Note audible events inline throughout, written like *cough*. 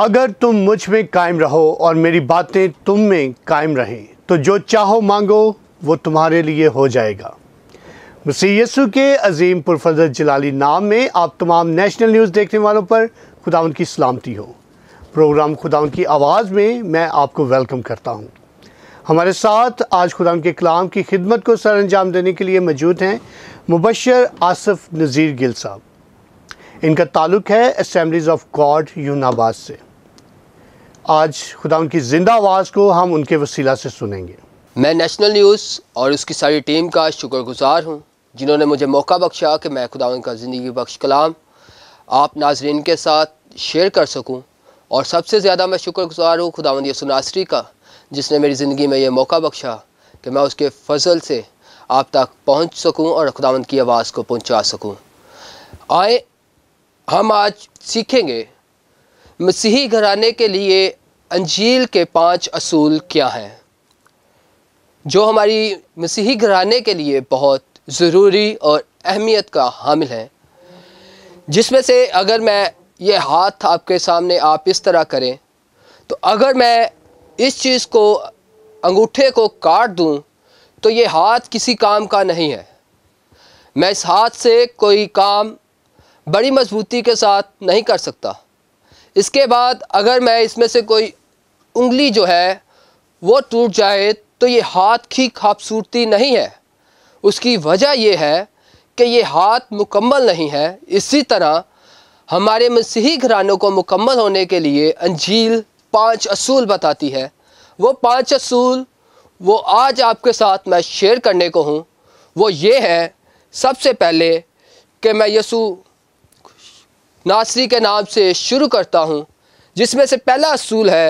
अगर तुम मुझ में कायम रहो और मेरी बातें तुम में कायम रहें तो जो चाहो मांगो वो तुम्हारे लिए हो जाएगा मसीह यसु के अजीम पुरफजत जलाली नाम में आप तमाम नेशनल न्यूज़ देखने वालों पर खुदा उनकी सलामती हो प्रोग्राम खुदा उनकी आवाज़ में मैं आपको वेलकम करता हूँ हमारे साथ आज खुदा उनके कलाम की खिदमत को सर अंजाम देने के लिए मौजूद हैं मुबशर आसफ़ नज़ीर गिल साहब इनका ताल्लुक़ है असम्बलीज़ ऑफ गॉड यूनाबाद से आज खुदा उनकी ज़िंदा आवाज़ को हम उनके वसीला से सुनेंगे मैं नेशनल न्यूज़ और उसकी सारी टीम का शुक्रगुजार हूँ जिन्होंने मुझे मौका बख्शा कि मैं खुदा उनका ज़िंदगी बख्श कलाम आप नाजरन के साथ शेयर कर सकूँ और सबसे ज़्यादा मैं शुक्रगुजार हूँ खुदा यसुनासरी का जिसने मेरी ज़िंदगी में यह मौका बख्शा कि मैं उसके फजल से आप तक पहुँच सकूँ और खुदावंद की आवाज़ को पहुँचा सकूँ आए हम आज सीखेंगे मसीही घराने के लिए अंजील के पांच असूल क्या हैं जो हमारी मसीही घराने के लिए बहुत ज़रूरी और अहमियत का हामिल हैं जिसमें से अगर मैं ये हाथ आपके सामने आप इस तरह करें तो अगर मैं इस चीज़ को अंगूठे को काट दूं तो ये हाथ किसी काम का नहीं है मैं इस हाथ से कोई काम बड़ी मजबूती के साथ नहीं कर सकता इसके बाद अगर मैं इसमें से कोई उंगली जो है वो टूट जाए तो ये हाथ की खूबसूरती नहीं है उसकी वजह यह है कि ये हाथ मुकम्मल नहीं है इसी तरह हमारे मसीही घरानों को मुकम्मल होने के लिए अंजील पांच असूल बताती है वो पांच असूल वो आज आपके साथ मैं शेयर करने को हूँ वो ये है सबसे पहले कि मैं यसु नासरी के नाम से शुरू करता हूँ जिसमें से पहला असूल है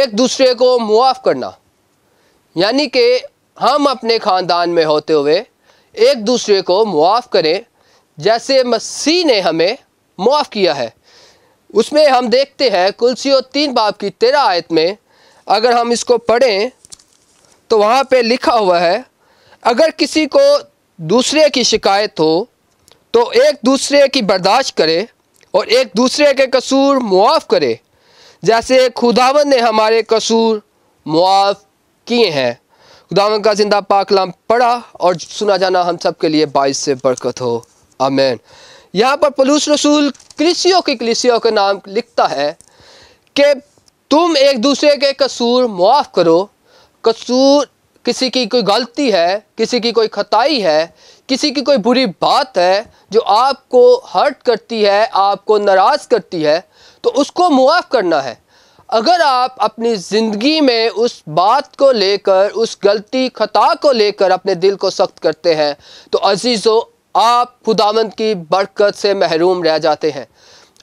एक दूसरे को मुआफ़ करना यानी कि हम अपने ख़ानदान में होते हुए एक दूसरे को मुआफ़ करें जैसे मसीह ने हमें मुआफ़ किया है उसमें हम देखते हैं कुलसी और तीन बाप की तेरह आयत में अगर हम इसको पढ़ें तो वहाँ पे लिखा हुआ है अगर किसी को दूसरे की शिकायत हो तो एक दूसरे की बर्दाश्त करें और एक दूसरे के कसूर मुआफ़ करे जैसे खुदावन ने हमारे कसूर मुआफ़ किए हैं खुदावन का जिंदा पाकलाम पढ़ा और सुना जाना हम सब के लिए बाइस से बरकत हो आमेन यहाँ पर पलूस रसूल कृषियों की कलिसियों के नाम लिखता है कि तुम एक दूसरे के कसूर मुआफ़ करो कसूर किसी की कोई गलती है किसी की कोई खताई है किसी की कोई बुरी बात है जो आपको हर्ट करती है आपको नाराज़ करती है तो उसको मुआफ़ करना है अगर आप अपनी ज़िंदगी में उस बात को लेकर उस गलती खता को लेकर अपने दिल को सख्त करते हैं तो अजीज़ो आप खुदावंद की बरकत से महरूम रह जाते हैं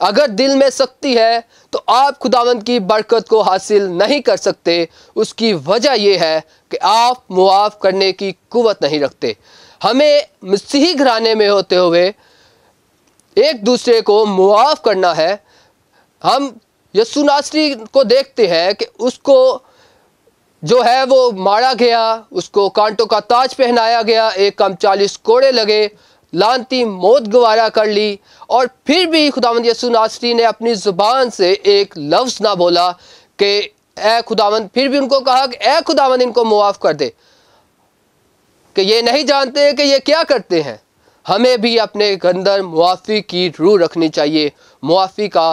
अगर दिल में सख्ती है तो आप खुदावंद की बरकत को हासिल नहीं कर सकते उसकी वजह यह है कि आप मुआफ़ करने की कुवत नहीं रखते हमें मसीही घराने में होते हुए एक दूसरे को मुआफ़ करना है हम यसु को देखते हैं कि उसको जो है वो मारा गया उसको कांटों का ताज पहनाया गया एक कम चालीस कोड़े लगे लानती मौत गवारा कर ली और फिर भी खुदावंद यसु ने अपनी ज़ुबान से एक लफ्ज़ ना बोला कि ए खुदावंद फिर भी उनको कहा कि ए खुदावंद इनको मुआफ़ कर दे कि ये नहीं जानते कि ये क्या करते हैं हमें भी अपने अंदर मुआफ़ी की रूह रखनी चाहिए मुआफ़ी का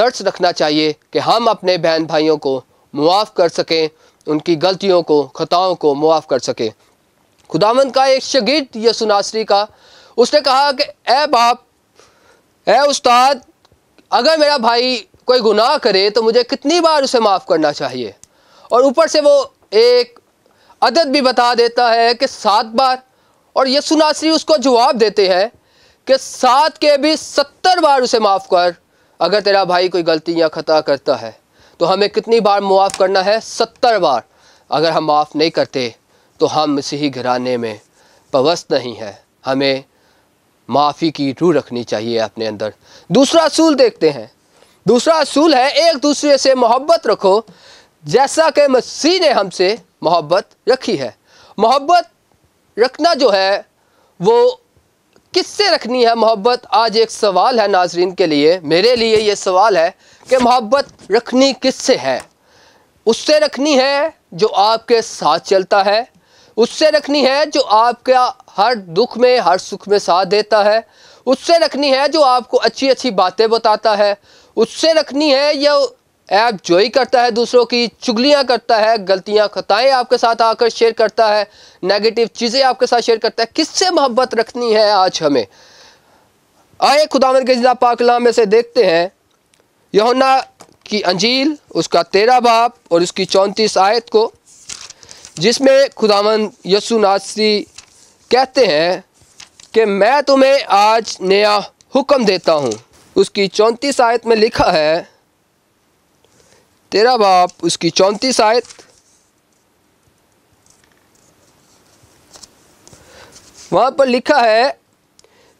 दर्ज रखना चाहिए कि हम अपने बहन भाइयों को मुआफ़ कर सकें उनकी गलतियों को ख़ताओं को मुआफ़ कर सकें खुदामंद का एक शगिर्द यसुनासरी का उसने कहा कि ए बाप ए उस्ताद अगर मेरा भाई कोई गुनाह करे तो मुझे कितनी बार उसे माफ़ करना चाहिए और ऊपर से वो एक अदद भी बता देता है कि सात बार और यसु नासरी उसको जवाब देते हैं कि सात के भी सत्तर बार उसे माफ़ कर अगर तेरा भाई कोई गलती या खता करता है तो हमें कितनी बार मुआफ़ करना है सत्तर बार अगर हम माफ़ नहीं करते तो हम इसी घराने में पवस्त नहीं है हमें माफ़ी की रूह रखनी चाहिए अपने अंदर दूसरा असूल देखते हैं दूसरा असूल है एक दूसरे से मोहब्बत रखो जैसा कि मसीह ने हमसे मोहब्बत रखी है मोहब्बत रखना जो है वो किससे रखनी है मोहब्बत आज एक सवाल है नाजरीन के लिए मेरे लिए ये सवाल है कि मोहब्बत रखनी किससे है उससे रखनी है जो आपके साथ चलता है उससे रखनी है जो आपका हर दुख में हर सुख में साथ देता है उससे रखनी है जो आपको अच्छी अच्छी बातें बताता है उससे रखनी है या ऐप जोई करता है दूसरों की चुगलियाँ करता है गलतियाँ खताएं आपके साथ आकर शेयर करता है नेगेटिव चीज़ें आपके साथ शेयर करता है किससे मोहब्बत रखनी है आज हमें आए खुदावन के जिला पाकलाम में से देखते हैं यहुना की अंजील उसका तेरह बाप और उसकी चौंतीस आयत को जिसमें खुदावन यसु नासरी कहते हैं कि मैं तुम्हें आज नया हुक्म देता हूँ उसकी चौंतीस आयत में लिखा है तेरा बाप उसकी चौंतीस आयत वहाँ पर लिखा है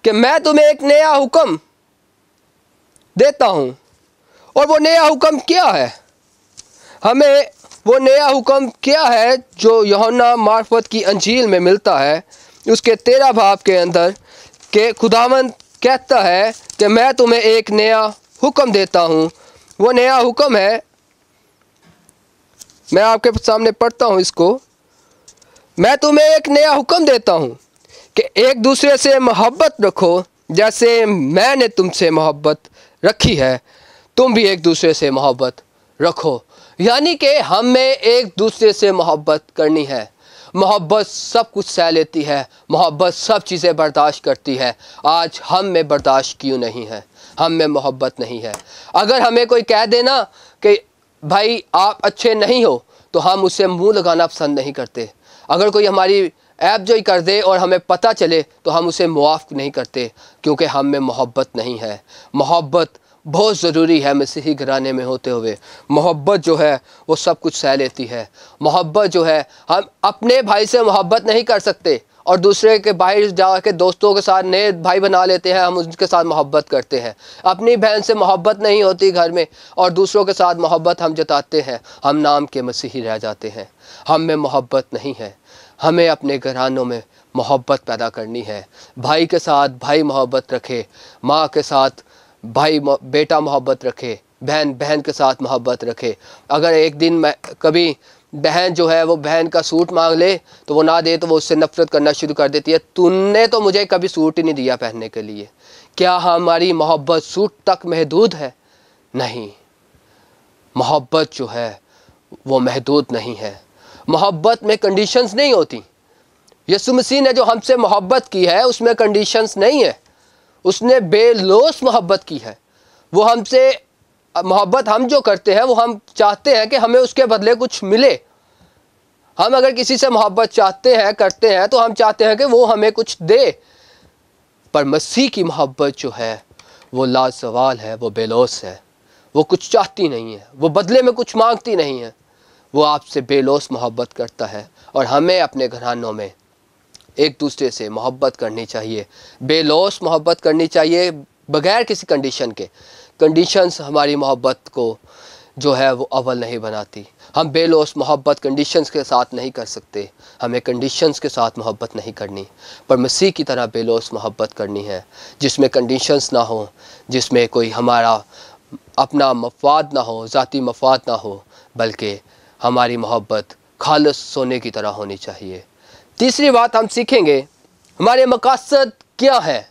कि मैं तुम्हें एक नया हुक्म देता हूँ और वो नया हुक्म क्या है हमें वो नया हुक्म क्या है जो यौना मार्फत की अंजील में मिलता है उसके तेरा भाप के अंदर के खुदावंत कहता है कि मैं तुम्हें एक नया हुक्म देता हूँ वो नया हुक्म है मैं आपके सामने पढ़ता हूँ इसको मैं तुम्हें एक नया हुक्म देता हूँ कि एक दूसरे से मोहब्बत रखो जैसे मैंने तुमसे मोहब्बत रखी है तुम भी एक दूसरे से मोहब्बत रखो यानी कि हमें एक दूसरे से मोहब्बत करनी है मोहब्बत सब कुछ सह लेती है मोहब्बत सब चीज़ें बर्दाश्त करती है आज हम में बर्दाश्त क्यों नहीं है हम में मोहब्बत नहीं है अगर हमें कोई कह देना भाई आप अच्छे नहीं हो तो हम उसे मुंह लगाना पसंद नहीं करते अगर कोई हमारी ऐप ही कर दे और हमें पता चले तो हम उसे मुआफ़ नहीं करते क्योंकि हम में मोहब्बत नहीं है मोहब्बत बहुत ज़रूरी है मसीही घराने में होते हुए मोहब्बत जो है वो सब कुछ सह लेती है मोहब्बत जो है हम अपने भाई से मोहब्बत नहीं कर सकते और दूसरे के बाहर जा के दोस्तों के साथ नए भाई बना लेते हैं हम उनके साथ मोहब्बत करते हैं अपनी बहन से मोहब्बत नहीं होती घर में और दूसरों के साथ मोहब्बत हम जताते हैं हम नाम के मसीही रह जाते हैं हम में मोहब्बत नहीं है हमें अपने घरानों में मोहब्बत पैदा करनी है भाई के साथ भाई मोहब्बत रखे माँ के साथ भाई बेटा मोहब्बत रखे बहन बहन के साथ मोहब्बत रखे अगर एक दिन मैं कभी बहन जो है वो बहन का सूट मांग ले तो वो ना दे तो वो उससे नफ़रत करना शुरू कर देती है तुमने तो मुझे कभी सूट ही नहीं दिया पहनने के लिए क्या हमारी मोहब्बत सूट तक महदूद है नहीं मोहब्बत जो है वो महदूद नहीं है मोहब्बत में कंडीशंस नहीं होती यसु मसीह ने जो हमसे मोहब्बत की है उसमें कंडीशंस नहीं है उसने बेलोस मोहब्बत की है वो हमसे मोहब्बत हम जो करते हैं वो हम चाहते हैं कि हमें उसके बदले कुछ मिले हम अगर किसी से मोहब्बत चाहते हैं करते हैं तो हम चाहते हैं कि वो हमें कुछ दे पर मसीह की मोहब्बत जो है वो लाजवाल है वो बेलोस है वो कुछ चाहती नहीं है वो बदले में कुछ मांगती नहीं है वो आपसे बेलोस मोहब्बत करता है और हमें अपने घरानों में एक दूसरे से मोहब्बत करनी चाहिए बेलोस मोहब्बत करनी चाहिए बगैर किसी कंडीशन के कंडीशंस हमारी मोहब्बत को जो है वो अव्वल नहीं बनाती हम बेलोस मोहब्बत कंडीशंस के साथ नहीं कर सकते हमें कंडीशंस के साथ मोहब्बत नहीं करनी पर मसीह की तरह बेलोस मोहब्बत करनी है जिसमें कंडीशंस ना हो जिसमें कोई हमारा अपना मफाद ना हो ज़ाती मफाद ना हो बल्कि हमारी मोहब्बत खालस सोने की तरह होनी चाहिए तीसरी बात हम सीखेंगे हमारे मकासद क्या है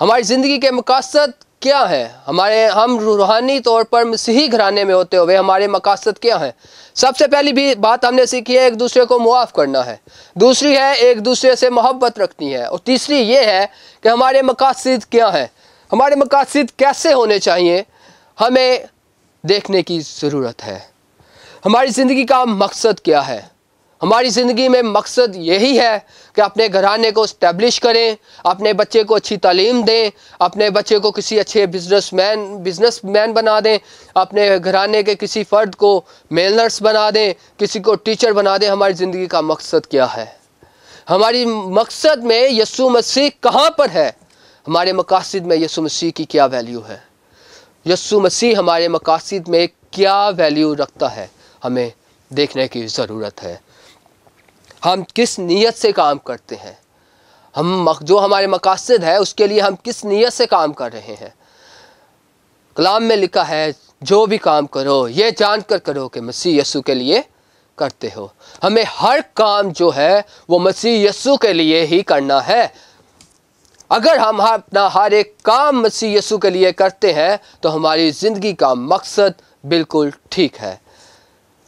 हमारी ज़िंदगी के मकासद क्या है हमारे हम रूहानी तौर पर मसीही घराने में होते हुए हमारे मकासद क्या हैं सबसे पहली भी बात हमने सीखी है एक दूसरे को मुआफ़ करना है दूसरी है एक दूसरे से मोहब्बत रखनी है और तीसरी ये है कि हमारे मकासद क्या हैं हमारे मकासद कैसे होने चाहिए हमें देखने की ज़रूरत है हमारी ज़िंदगी का मकसद क्या है हमारी ज़िंदगी में मकसद यही है कि अपने घराने को इस्टेब्लिश करें अपने बच्चे को अच्छी तालीम दें अपने बच्चे को किसी अच्छे बिजनस मैन बिज़नस मैन बना दें अपने घराने के किसी फ़र्द को मेल नर्स बना दें किसी को टीचर बना दें हमारी ज़िंदगी का मकसद क्या है हमारी मकसद में यसु मसीह कहाँ पर है हमारे मकासद में यसु मसीह की क्या वैल्यू है यसु मसीह हमारे मकासद में क्या वैल्यू रखता है हमें देखने की ज़रूरत है हम किस नीयत से काम करते हैं हम जो हमारे मकासद है उसके लिए हम किस नीयत से काम कर रहे हैं कलाम में लिखा है जो भी काम करो ये जान कर करो कि मसीह यसु के लिए करते हो हमें हर काम जो है वो मसीह यसु के लिए ही करना है अगर हम अपना हर एक काम मसीह यसु के लिए करते हैं तो हमारी ज़िंदगी का मकसद बिल्कुल ठीक है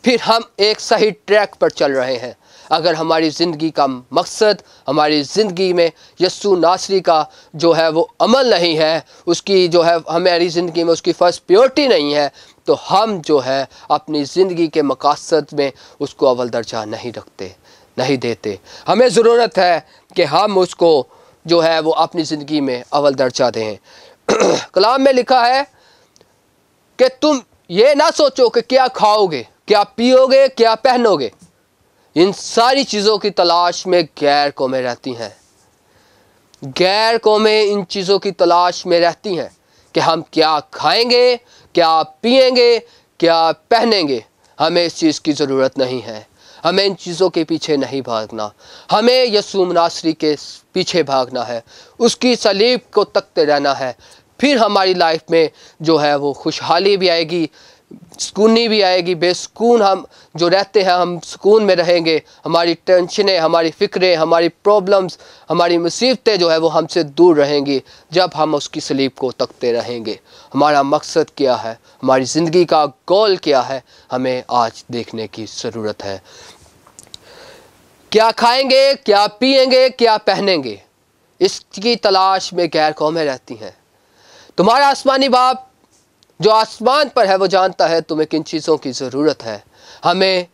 फिर हम एक सही ट्रैक पर चल रहे हैं अगर हमारी ज़िंदगी का मकसद हमारी ज़िंदगी में यस्सु नासरी का जो है वो अमल नहीं है उसकी जो है हमारी ज़िंदगी में उसकी फर्स्ट प्योरिटी नहीं है तो हम जो है अपनी ज़िंदगी के मकासद में उसको अव्वल दर्जा नहीं रखते नहीं देते हमें ज़रूरत है कि हम उसको जो है वो अपनी ज़िंदगी में अव्वल दर्जा दें *clears throat* कलाम में लिखा है कि तुम ये ना सोचो कि क्या खाओगे क्या पियोगे क्या पहनोगे इन सारी चीज़ों की तलाश में गैर कौमें रहती हैं गैर कौमें इन चीज़ों की तलाश में रहती हैं कि हम क्या खाएंगे क्या पिएंगे क्या पहनेंगे हमें इस चीज़ की ज़रूरत नहीं है हमें इन चीज़ों के पीछे नहीं भागना हमें यसू नासरी के पीछे भागना है उसकी सलीब को तकते रहना है फिर हमारी लाइफ में जो है वो खुशहाली भी आएगी सुकूनी भी आएगी बेसकून हम जो रहते हैं हम सुकून में रहेंगे हमारी टेंशनें हमारी फ़िक्रें हमारी प्रॉब्लम्स हमारी मुसीबतें जो है वो हमसे दूर रहेंगी जब हम उसकी सलीब को तकते रहेंगे हमारा मकसद क्या है हमारी ज़िंदगी का गोल क्या है हमें आज देखने की ज़रूरत है क्या खाएंगे क्या पियेंगे क्या पहनेंगे इसकी तलाश में गैर कौमें रहती हैं तुम्हारा आसमानी बाप जो आसमान पर है वो जानता है तुम्हें किन चीज़ों की ज़रूरत है हमें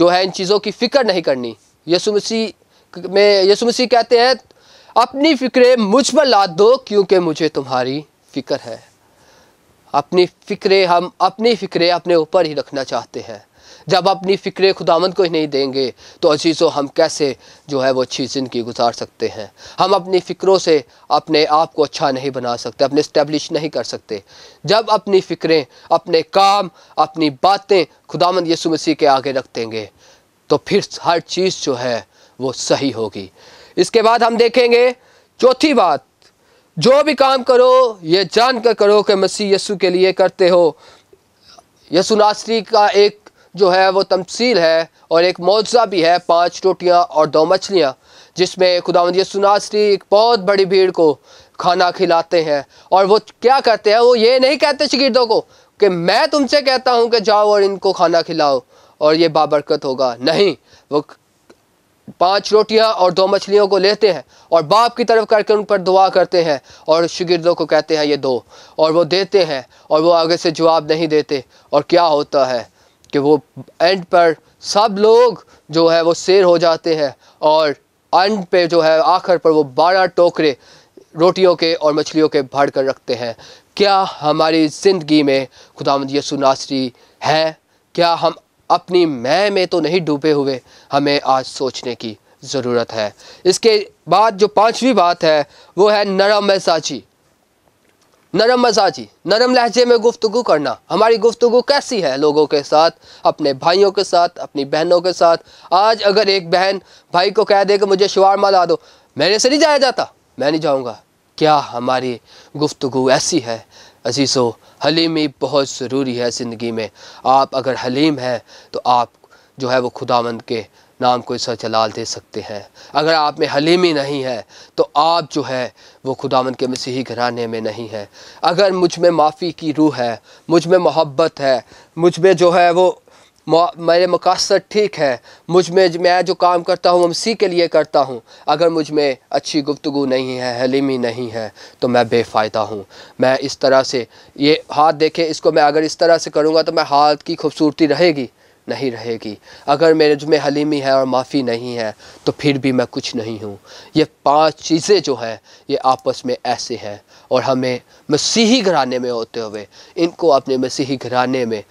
जो है इन चीज़ों की फ़िक्र नहीं करनी यसु मसीह में यसु मसीह कहते हैं अपनी फ़िक्रें मुझ पर लाद दो क्योंकि मुझे तुम्हारी फ़िक्र है अपनी फ़िक्रें हम अपनी फ़िक्रें अपने ऊपर ही रखना चाहते हैं जब अपनी फ़िक्र खुदामंद को ही नहीं देंगे तो अजीज़ों हम कैसे जो है वो अच्छी ज़िंदगी गुजार सकते हैं हम अपनी फ़िक्रों से अपने आप को अच्छा नहीं बना सकते अपने इस्टेब्लिश नहीं कर सकते जब अपनी फ़िक्रें अपने काम अपनी बातें खुदावंद यसु मसीह के आगे रख देंगे तो फिर हर चीज़ जो है वो सही होगी इसके बाद हम देखेंगे चौथी बात जो भी काम करो ये जान कर करो कि मसीह यसु के लिए करते हो यसु नासरी का एक जो है वो तमसील है और एक मुआवजा भी है पाँच रोटियाँ और दो मछलियाँ जिसमें खुदावंद यसुनासरी एक बहुत बड़ी भीड़ को खाना खिलाते हैं और वो क्या करते हैं वो ये नहीं कहते शगिरदों को कि मैं तुमसे कहता हूँ कि जाओ और इनको खाना खिलाओ और ये बाबरकत होगा नहीं वो पांच रोटियां और दो मछलियों को लेते हैं और बाप की तरफ करके उन पर दुआ करते हैं और शगिर्दों को कहते हैं ये दो और वो देते हैं और वो आगे से जवाब नहीं देते और क्या होता है कि वो एंड पर सब लोग जो है वो शेर हो जाते हैं और एंड पे जो है आखिर पर वो बारह टोकरे रोटियों के और मछलियों के भर कर रखते हैं क्या हमारी ज़िंदगी में खुदामद यसु नासरी हैं क्या हम अपनी मैं में तो नहीं डूबे हुए हमें आज सोचने की ज़रूरत है इसके बाद जो पांचवी बात है वो है नरम साची नरम मजाजी नरम लहजे में गुफ्तु करना हमारी गुफ्तु कैसी है लोगों के साथ अपने भाइयों के साथ अपनी बहनों के साथ आज अगर एक बहन भाई को कह दे कि मुझे मा ला दो मेरे से नहीं जाया जाता मैं नहीं जाऊँगा क्या हमारी गुफ्तु ऐसी है अजीज़ो हलीमी बहुत ज़रूरी है ज़िंदगी में आप अगर हलीम हैं तो आप जो है वो खुदावंद के नाम को इस जलाल दे सकते हैं अगर आप में हलीमी नहीं है तो आप जो है वो खुदावन के मसीही घराने में नहीं है अगर मुझ में माफ़ी की रूह है मुझ में मोहब्बत है मुझ में जो है वो मेरे मकासद ठीक है मुझ में मैं जो काम करता हूँ मसीह के लिए करता हूँ अगर मुझ में अच्छी गुफ्तु नहीं है हलीमी नहीं है तो मैं बेफ़ायदा हूँ मैं इस तरह से ये हाथ देखें इसको मैं अगर इस तरह से करूँगा तो मैं हाथ की खूबसूरती रहेगी नहीं रहेगी अगर मेरे जुम्मे में हलीमी है और माफ़ी नहीं है तो फिर भी मैं कुछ नहीं हूँ ये पांच चीज़ें जो हैं ये आपस में ऐसे हैं और हमें मसीही घराने में होते हुए इनको अपने मसीही घराने में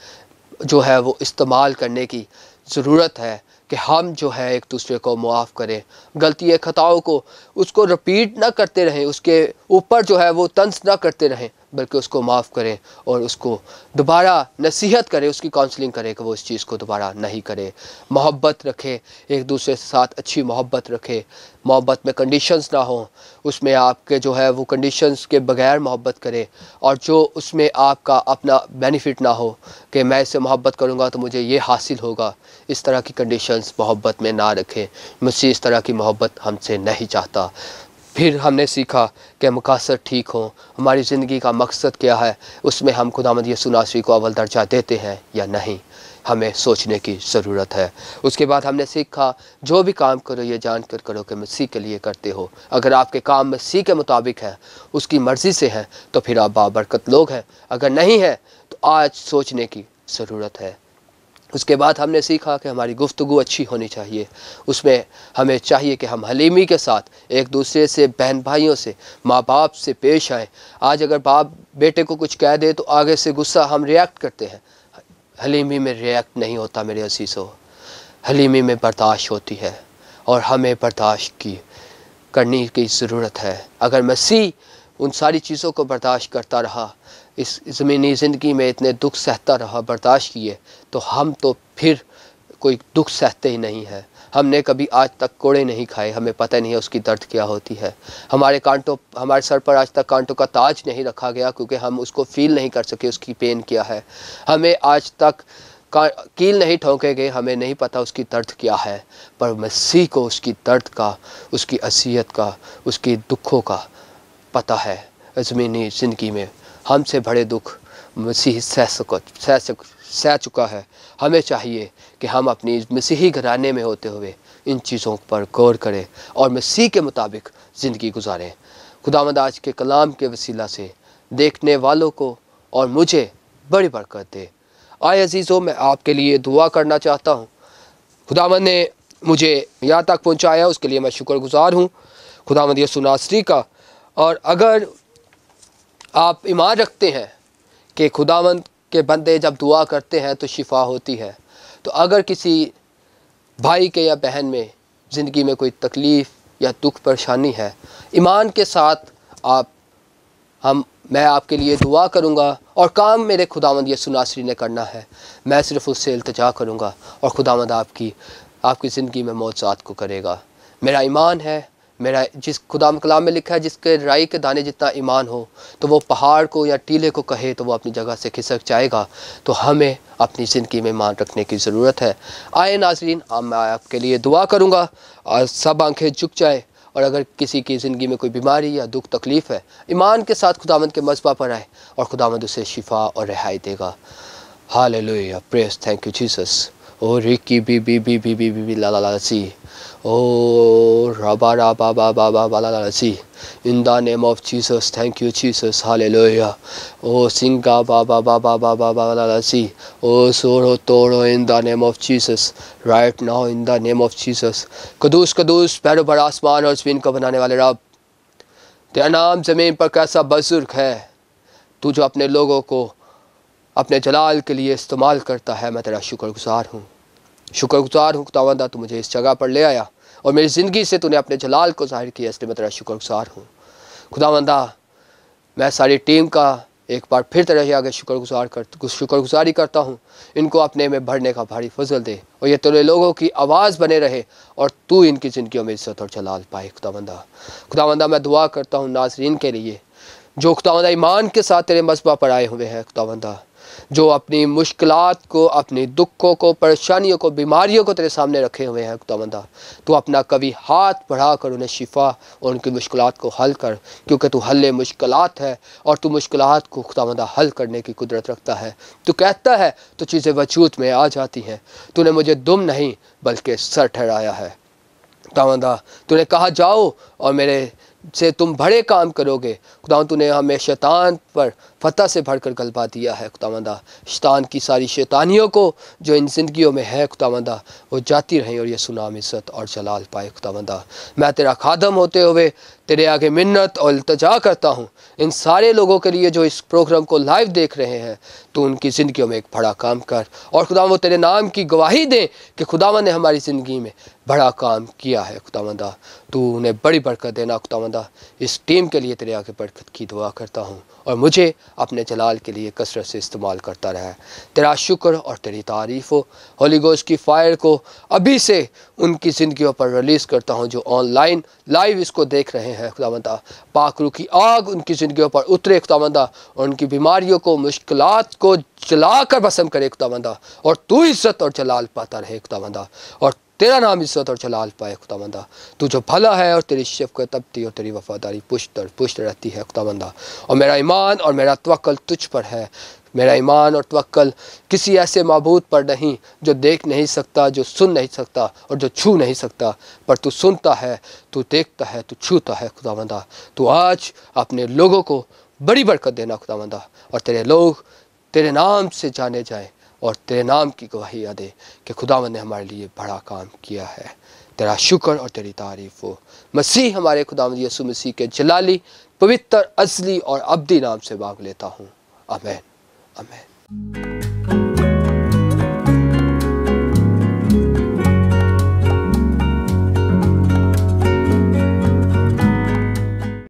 जो है वो इस्तेमाल करने की ज़रूरत है कि हम जो है एक दूसरे को मुआफ़ करें गलती ख़ताओं को उसको रिपीट ना करते रहें उसके ऊपर जो है वो तंस ना करते रहें बल्कि उसको माफ़ करें और उसको दोबारा नसीहत करें उसकी काउंसलिंग करें कि वो इस चीज़ को दोबारा नहीं करे मोहब्बत रखे एक दूसरे के साथ अच्छी मोहब्बत रखे मोहब्बत में कंडीशंस ना हो उसमें आपके जो है वो कंडीशंस के बगैर मोहब्बत करें और जो उसमें आपका अपना बेनिफिट ना हो कि मैं इसे मोहब्बत करूँगा तो मुझे ये हासिल होगा इस तरह की कंडीशंस मोहब्बत में ना रखें मुझसे इस तरह की मोहब्बत हमसे नहीं चाहता फिर हमने सीखा कि मकासद ठीक हों हमारी ज़िंदगी का मकसद क्या है उसमें हम खुदा यसुनासवी को अव्वल दर्जा देते हैं या नहीं हमें सोचने की ज़रूरत है उसके बाद हमने सीखा जो भी काम करो ये जान कर करो कि मसीह के लिए करते हो अगर आपके काम मसीह के मुताबिक है उसकी मर्ज़ी से है तो फिर आप बाबरकत लोग हैं अगर नहीं है तो आज सोचने की ज़रूरत है उसके बाद हमने सीखा कि हमारी गुफ्तु अच्छी होनी चाहिए उसमें हमें चाहिए कि हम हलीमी के साथ एक दूसरे से बहन भाइयों से माँ बाप से पेश आएँ आज अगर बाप बेटे को कुछ कह दे तो आगे से गुस्सा हम रिएक्ट करते हैं हलीमी में रिएक्ट नहीं होता मेरे असीसों हलीमी में बर्दाश्त होती है और हमें बर्दाश्त की करने की ज़रूरत है अगर मसीह उन सारी चीज़ों को बर्दाश्त करता रहा इस ज़मीनी ज़िंदगी में इतने दुख सहता रहा बर्दाश्त किए तो हम तो फिर कोई दुख सहते ही नहीं है हमने कभी आज तक कोड़े नहीं खाए हमें पता नहीं है उसकी दर्द क्या होती है हमारे कांटों हमारे सर पर आज तक कांटों का ताज नहीं रखा गया क्योंकि हम उसको फील नहीं कर सके उसकी पेन क्या है हमें आज तक कील नहीं ठोंके गए हमें नहीं पता उसकी दर्द क्या है पर मसीह को उसकी दर्द का उसकी असीयत का उसके दुखों का पता है ज़मीनी ज़िंदगी में हमसे बड़े दुख मसीह सह सको सह सक सह चुका है हमें चाहिए कि हम अपनी मसीही घराने में होते हुए इन चीज़ों पर गौर करें और मसीह के मुताबिक ज़िंदगी गुजारें खुदामद आज के कलाम के वसीला से देखने वालों को और मुझे बड़ी बरकत दे आए अजीज़ों मैं आपके लिए दुआ करना चाहता हूँ खुदामद ने मुझे यहाँ तक पहुँचाया उसके लिए मैं शुक्रगुजार हूँ खुदामद यसुनासरी का और अगर आप ईमान रखते हैं कि खुदावंद के बंदे जब दुआ करते हैं तो शिफा होती है तो अगर किसी भाई के या बहन में ज़िंदगी में कोई तकलीफ़ या दुख परेशानी है ईमान के साथ आप हम मैं आपके लिए दुआ करूँगा और काम मेरे खुदावंद यसु ने करना है मैं सिर्फ़ उससे अल्तजा करूँगा और खुदावंद आपकी आपकी ज़िंदगी में मौजाद को करेगा मेरा ईमान है मेरा जिस खुदाम कलाम में लिखा है जिसके राई के दाने जितना ईमान हो तो वो पहाड़ को या टीले को कहे तो वो अपनी जगह से खिसक जाएगा तो हमें अपनी ज़िंदगी में ईमान रखने की ज़रूरत है आए नाजरीन अब मैं आपके लिए दुआ करूँगा और सब आंखें झुक जाए और अगर किसी की ज़िंदगी में कोई बीमारी या दुख तकलीफ़ है ईमान के साथ खुदावंद के मजबा पर आए और खुदावंद उसे शिफा और रिहाई देगा हाल लोहिया प्रेस थैंक यू जीसस ओ रिकी बी बी बी बी बी बी ला ला ला सी ओ रबा रबा बा बा बा बा ला ला सी in the name of Jesus thank you Jesus hallelujah ओ सिंगा बा बा बा बा बा बा बा ला ला सी ओ सोरो तोरो in the name of Jesus right now in the name of Jesus कदूस कदूस पैरों पर आसमान और जमीन को बनाने वाले रब तेरा नाम ज़मीन पर कैसा बजुर्ग है तू जो अपने लोगों को अपने जलाल के लिए इस्तेमाल करता है मैं तेरा शुक्रगुजार हूँ शुक्रगुजार हूँ खुदावंदा तू मुझे इस जगह पर ले आया और मेरी ज़िंदगी से तूने अपने जलाल को ज़ाहिर किया इसलिए मैं तेरा शुक्रगुजार हूँ खुदावंदा मैं सारी टीम का एक बार फिर तरह आगे शुक्रगुजार कर शुक्रगुजारी करता हूँ इनको अपने में भरने का भारी फजल दे और ये तेरे लोगों की आवाज़ बने रहे और तू इनकी ज़िंदगी में इज़्ज़त और जलाल पाए खुदावंदा खुदावंदा मैं दुआ करता हूँ नाजरीन के लिए जो खुदावंदा ईमान के साथ तेरे मसबा पर आए हुए हैं खुदावंदा जो अपनी मुश्किल को अपने दुखों को परेशानियों को बीमारियों को तेरे सामने रखे हुए हैं खुदावंदा तो अपना कभी हाथ बढ़ा कर उन्हें शिफा और उनकी मुश्किल को हल कर क्योंकि तू हल मुश्किल है और तू मुश्किल को खुदावंदा हल करने की कुदरत रखता है तू कहता है तो चीज़ें वजूद में आ जाती हैं तूने मुझे दुम नहीं बल्कि सर ठहराया है खुदावंदा तूने कहा जाओ और मेरे से तुम बड़े काम करोगे खुदा तूने हमें शैतान पर फतह से भर कर गलबा दिया है खुदावंदा शतान की सारी शैतानियों को जो इन ज़िंदगियों में है खुदावंदा वो जाती रहें और यह सुनाम इज़्ज़त और जलाल पाए खुदावंदा मैं तेरा खादम होते हुए तेरे आगे मिन्नत और अल्तजा करता हूँ इन सारे लोगों के लिए जो इस प्रोग्राम को लाइव देख रहे हैं तो उनकी जिंदगी में एक बड़ा काम कर और खुदा वो तेरे नाम की गवाही दें कि खुदा ने हमारी ज़िंदगी में बड़ा काम किया है खुदावंदा तू उन्हें बड़ी बरकत देना खुदावंदा इस टीम के लिए तेरे आगे बरकत की दुआ करता हूँ और मुझे अपने जलाल के लिए कसरत से इस्तेमाल करता रहा तेरा शुक्र और तेरी तारीफ़ हो होलीगोश की फायर को अभी से उनकी ज़िंदगी पर रिलीज़ करता हूँ जो ऑनलाइन लाइव इसको देख रहे हैं खुदामंदा पाखरू की आग उनकी ज़िंदगी पर उतरे खुदामंदा और उनकी बीमारियों को मुश्किल को जला कर भसम करे खुदावंदा और तू इज़्ज़त और जलाल पाता रहे खुदावंदा और तेरा नाम इज्जत और जलाल पाए मंदा तू जो भला है और तेरी शफकत तबती और तेरी वफादारी पुष्ट और पुष्ट रहती है खुदाबंदा और मेरा ईमान और मेरा तवक्ल तुझ पर है मेरा ईमान और तवक्ल किसी ऐसे मबूद पर नहीं जो देख नहीं सकता जो सुन नहीं सकता और जो छू नहीं सकता पर तू सुनता है तू देखता है तू छूता है खुदामंदा तू आज अपने लोगों को बड़ी बरकत देना मंदा और तेरे लोग तेरे नाम से जाने जाएँ और तेरे नाम की गवाही दे कि खुदा ने हमारे लिए बड़ा काम किया है तेरा शुक्र और तेरी तारीफ हो मसीह हमारे खुदा यसु मसीह के जलाली पवित्र असली और अब्दी नाम से भाग लेता हूँ अमेन अमेन